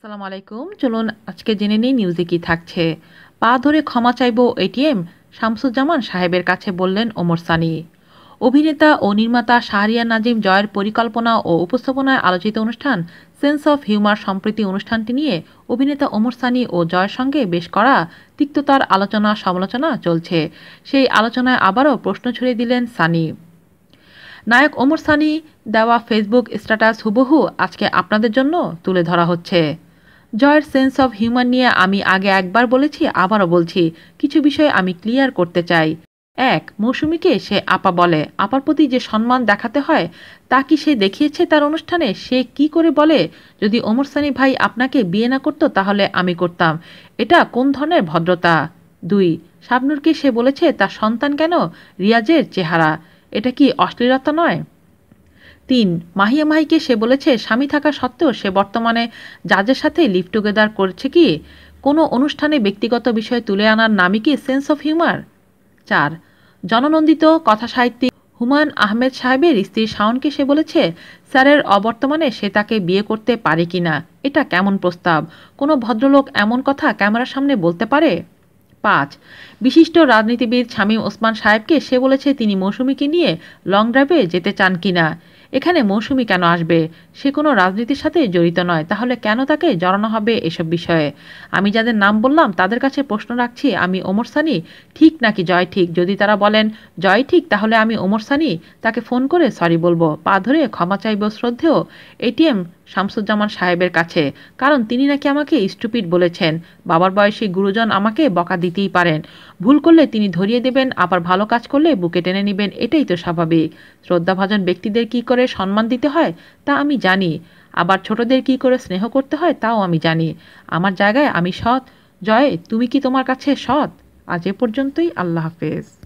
আসসালামু আলাইকুম চলুন আজকে জেনে নিই নিউজে কি থাকছে পা ধরে ক্ষমা চাইব এটিএম শামসুজ্জামান সাহেবের কাছে বললেন ওমর সানি অভিনেতা ও নির্মাতা শাহরিয়া নাজিম জয়ের পরিকল্পনা ও উপস্থাপনায় আলোচিত অনুষ্ঠান সেন্স অফ হিউমার সম্প্রীতি অনুষ্ঠানটি নিয়ে অভিনেতা ওমর সানি ও জয়ের সঙ্গে বেশ করা তিক্ততার আলোচনা সমালোচনা চলছে সেই আলোচনায় আবারও প্রশ্ন ছুড়ে দিলেন সানি নায়ক ওমর সানি দেওয়া ফেসবুক স্ট্যাটাস হুবহু আজকে আপনাদের জন্য তুলে ধরা হচ্ছে জয়ের সেন্স অফ হিউম্যান নিয়ে আমি আগে একবার বলেছি আবারও বলছি কিছু বিষয় আমি ক্লিয়ার করতে চাই এক মৌসুমিকে সে আপা বলে আপার প্রতি যে সম্মান দেখাতে হয় তা কি সে দেখিয়েছে তার অনুষ্ঠানে সে কি করে বলে যদি অমরসানি ভাই আপনাকে বিয়ে না করতো তাহলে আমি করতাম এটা কোন ধরনের ভদ্রতা দুই শাবনুরকে সে বলেছে তার সন্তান কেন রিয়াজের চেহারা এটা কি অশ্লীলতা নয় তিন মাহিয়া মাহিকে সে বলেছে স্বামী থাকা সত্ত্বেও সে বর্তমানে জাজের সাথে লিভ টুগেদার করছে কি কোনো অনুষ্ঠানে ব্যক্তিগত বিষয় তুলে আনার নামই কি সেন্স অফ হিউমার চার জননন্দিত কথা সাহিত্যিক হুমায়ুন আহমেদ সাহেবের স্ত্রী শাওনকে সে বলেছে স্যারের অবর্তমানে সে তাকে বিয়ে করতে পারে কি না এটা কেমন প্রস্তাব কোনো ভদ্রলোক এমন কথা ক্যামেরার সামনে বলতে পারে পাঁচ বিশিষ্ট রাজনীতিবিদ শামীম ওসমান সাহেবকে সে বলেছে তিনি মৌসুমিকে নিয়ে লং ড্রাইভে যেতে চান কিনা এখানে মৌসুমি কেন আসবে সে কোনো রাজনীতির সাথে জড়িত নয় তাহলে কেন তাকে জড়ানো হবে এসব বিষয়ে আমি যাদের নাম বললাম তাদের কাছে প্রশ্ন রাখছি আমি ওমর সানি ঠিক নাকি জয় ঠিক যদি তারা বলেন জয় ঠিক তাহলে আমি ওমর সানি তাকে ফোন করে সরি বলবো পা ধরে ক্ষমা চাইব শ্রদ্ধেয় এটিএম শামসুজ্জামান সাহেবের কাছে কারণ তিনি নাকি আমাকে স্টুপিড বলেছেন বাবার বয়সী গুরুজন আমাকে বকা দিতেই পারেন ভুল করলে তিনি ধরিয়ে দেবেন আবার ভালো কাজ করলে বুকে টেনে নেবেন এটাই তো স্বাভাবিক শ্রদ্ধাভাজন ব্যক্তিদের কি করে করে সম্মান দিতে হয় তা আমি জানি আবার ছোটদের কি করে স্নেহ করতে হয় তাও আমি জানি আমার জায়গায় আমি সৎ জয় তুমি কি তোমার কাছে সৎ আজ এ পর্যন্তই আল্লাহ হাফেজ